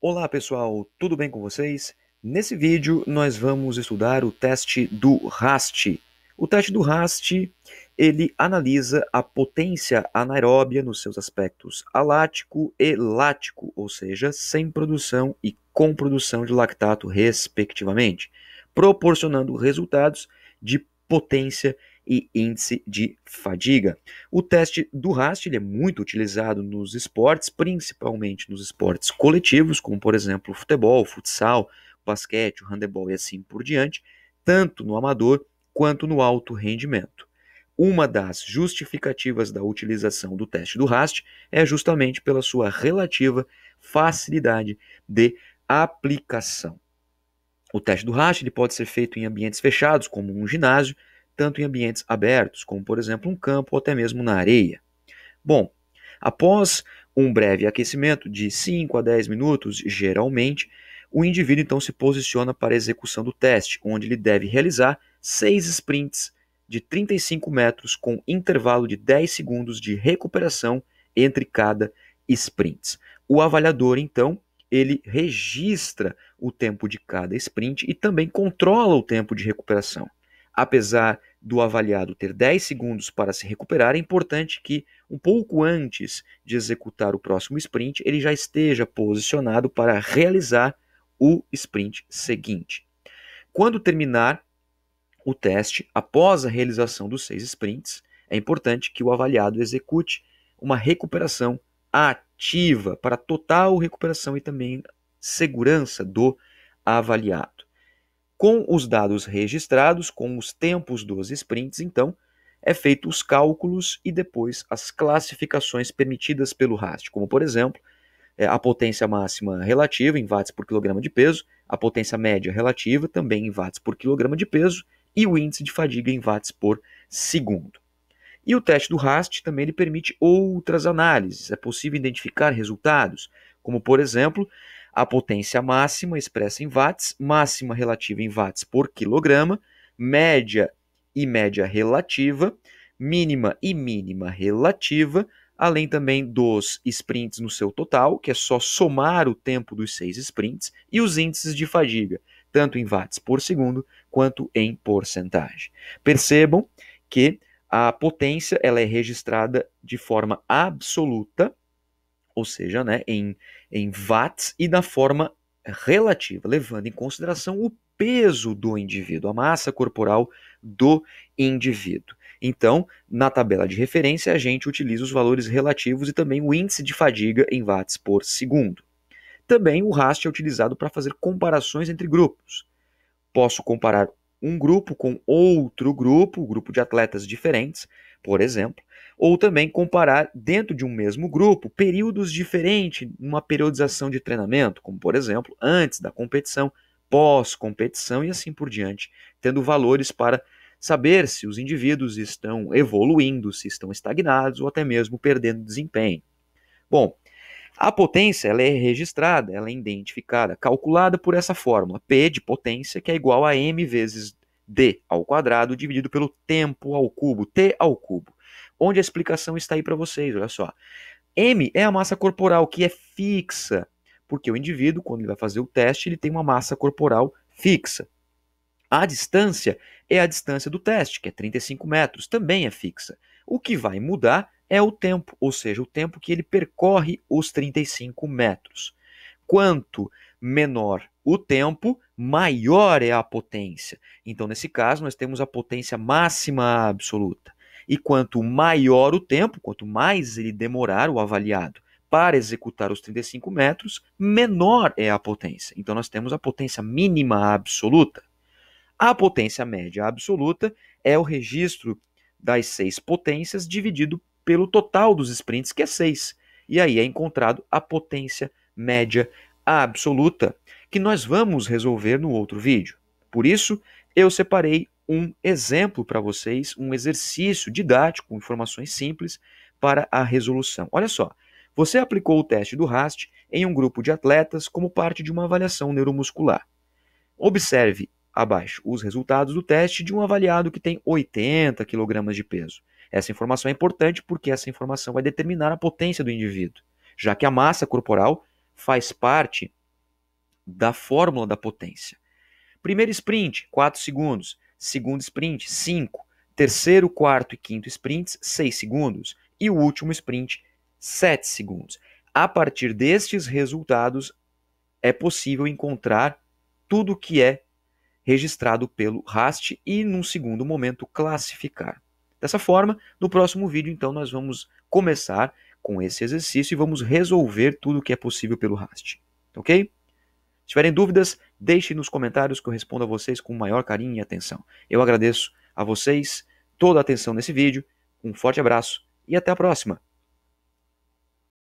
Olá pessoal, tudo bem com vocês? Nesse vídeo nós vamos estudar o teste do RAST. O teste do RAST, ele analisa a potência anaeróbia nos seus aspectos alático e lático, ou seja, sem produção e com produção de lactato respectivamente, proporcionando resultados de potência e índice de fadiga. O teste do RAST é muito utilizado nos esportes, principalmente nos esportes coletivos, como por exemplo o futebol, o futsal, o basquete, o handebol e assim por diante, tanto no amador quanto no alto rendimento. Uma das justificativas da utilização do teste do RAST é justamente pela sua relativa facilidade de aplicação. O teste do RAST ele pode ser feito em ambientes fechados, como um ginásio, tanto em ambientes abertos, como por exemplo um campo ou até mesmo na areia. Bom, após um breve aquecimento de 5 a 10 minutos, geralmente, o indivíduo então se posiciona para a execução do teste, onde ele deve realizar seis sprints de 35 metros com intervalo de 10 segundos de recuperação entre cada sprint. O avaliador, então, ele registra o tempo de cada sprint e também controla o tempo de recuperação. Apesar do avaliado ter 10 segundos para se recuperar, é importante que, um pouco antes de executar o próximo sprint, ele já esteja posicionado para realizar o sprint seguinte. Quando terminar o teste, após a realização dos seis sprints, é importante que o avaliado execute uma recuperação ativa para total recuperação e também segurança do avaliado. Com os dados registrados, com os tempos dos sprints, então, é feito os cálculos e depois as classificações permitidas pelo RAST, como por exemplo, é, a potência máxima relativa em watts por quilograma de peso, a potência média relativa também em watts por quilograma de peso e o índice de fadiga em watts por segundo. E o teste do RAST também ele permite outras análises, é possível identificar resultados, como por exemplo, a potência máxima expressa em watts, máxima relativa em watts por quilograma, média e média relativa, mínima e mínima relativa, além também dos sprints no seu total, que é só somar o tempo dos seis sprints, e os índices de fadiga, tanto em watts por segundo quanto em porcentagem. Percebam que a potência ela é registrada de forma absoluta ou seja, né, em, em watts e da forma relativa, levando em consideração o peso do indivíduo, a massa corporal do indivíduo. Então, na tabela de referência, a gente utiliza os valores relativos e também o índice de fadiga em watts por segundo. Também o RAST é utilizado para fazer comparações entre grupos. Posso comparar um grupo com outro grupo, grupo de atletas diferentes, por exemplo, ou também comparar dentro de um mesmo grupo períodos diferentes numa periodização de treinamento, como por exemplo, antes da competição, pós-competição e assim por diante, tendo valores para saber se os indivíduos estão evoluindo, se estão estagnados ou até mesmo perdendo desempenho. Bom, a potência ela é registrada, ela é identificada, calculada por essa fórmula, P de potência, que é igual a m vezes d ao quadrado dividido pelo tempo ao cubo, t ao cubo onde a explicação está aí para vocês, olha só. M é a massa corporal que é fixa, porque o indivíduo, quando ele vai fazer o teste, ele tem uma massa corporal fixa. A distância é a distância do teste, que é 35 metros, também é fixa. O que vai mudar é o tempo, ou seja, o tempo que ele percorre os 35 metros. Quanto menor o tempo, maior é a potência. Então, nesse caso, nós temos a potência máxima absoluta. E quanto maior o tempo, quanto mais ele demorar o avaliado para executar os 35 metros, menor é a potência. Então nós temos a potência mínima absoluta. A potência média absoluta é o registro das seis potências dividido pelo total dos sprints, que é 6. E aí é encontrado a potência média absoluta, que nós vamos resolver no outro vídeo. Por isso, eu separei um exemplo para vocês, um exercício didático, informações simples para a resolução. Olha só, você aplicou o teste do RAST em um grupo de atletas como parte de uma avaliação neuromuscular. Observe abaixo os resultados do teste de um avaliado que tem 80 kg de peso. Essa informação é importante porque essa informação vai determinar a potência do indivíduo, já que a massa corporal faz parte da fórmula da potência. Primeiro sprint, 4 segundos segundo sprint, 5. Terceiro, quarto e quinto sprints, 6 segundos. E o último sprint, 7 segundos. A partir destes resultados, é possível encontrar tudo o que é registrado pelo RAST e, num segundo momento, classificar. Dessa forma, no próximo vídeo, então, nós vamos começar com esse exercício e vamos resolver tudo o que é possível pelo RAST. Ok? Se tiverem dúvidas, deixem nos comentários que eu respondo a vocês com o maior carinho e atenção. Eu agradeço a vocês toda a atenção nesse vídeo, um forte abraço e até a próxima!